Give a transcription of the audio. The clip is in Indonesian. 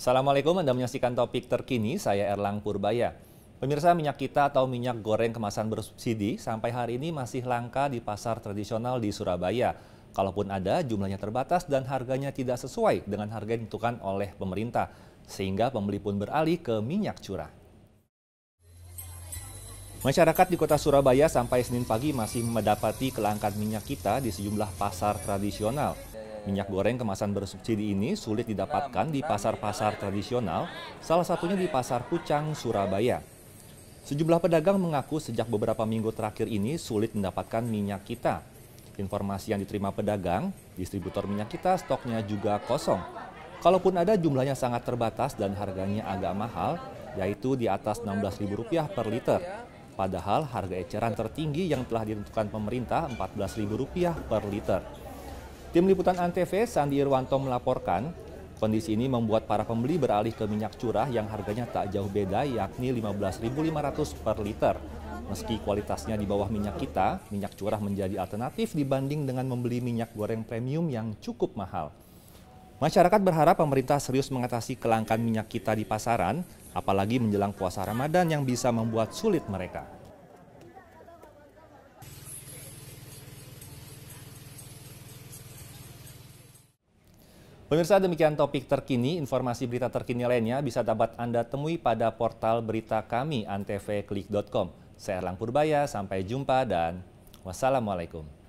Assalamualaikum, Anda menyaksikan topik terkini, saya Erlang Purbaya. Pemirsa minyak kita atau minyak goreng kemasan bersubsidi sampai hari ini masih langka di pasar tradisional di Surabaya. Kalaupun ada, jumlahnya terbatas dan harganya tidak sesuai dengan harga yang ditentukan oleh pemerintah, sehingga pembeli pun beralih ke minyak curah. Masyarakat di kota Surabaya sampai Senin pagi masih mendapati kelangkaan minyak kita di sejumlah pasar tradisional. Minyak goreng kemasan bersubsidi ini sulit didapatkan di pasar-pasar tradisional, salah satunya di Pasar Pucang, Surabaya. Sejumlah pedagang mengaku sejak beberapa minggu terakhir ini sulit mendapatkan minyak kita. Informasi yang diterima pedagang, distributor minyak kita stoknya juga kosong. Kalaupun ada jumlahnya sangat terbatas dan harganya agak mahal, yaitu di atas Rp16.000 per liter. Padahal harga eceran tertinggi yang telah ditentukan pemerintah Rp14.000 per liter. Tim Liputan Antv, Sandi Irwanto melaporkan, kondisi ini membuat para pembeli beralih ke minyak curah yang harganya tak jauh beda yakni 15.500 per liter. Meski kualitasnya di bawah minyak kita, minyak curah menjadi alternatif dibanding dengan membeli minyak goreng premium yang cukup mahal. Masyarakat berharap pemerintah serius mengatasi kelangkaan minyak kita di pasaran, apalagi menjelang puasa Ramadan yang bisa membuat sulit mereka. Pemirsa demikian topik terkini, informasi berita terkini lainnya bisa dapat Anda temui pada portal berita kami antvklik.com. Saya Erlang Purbaya, sampai jumpa dan wassalamualaikum.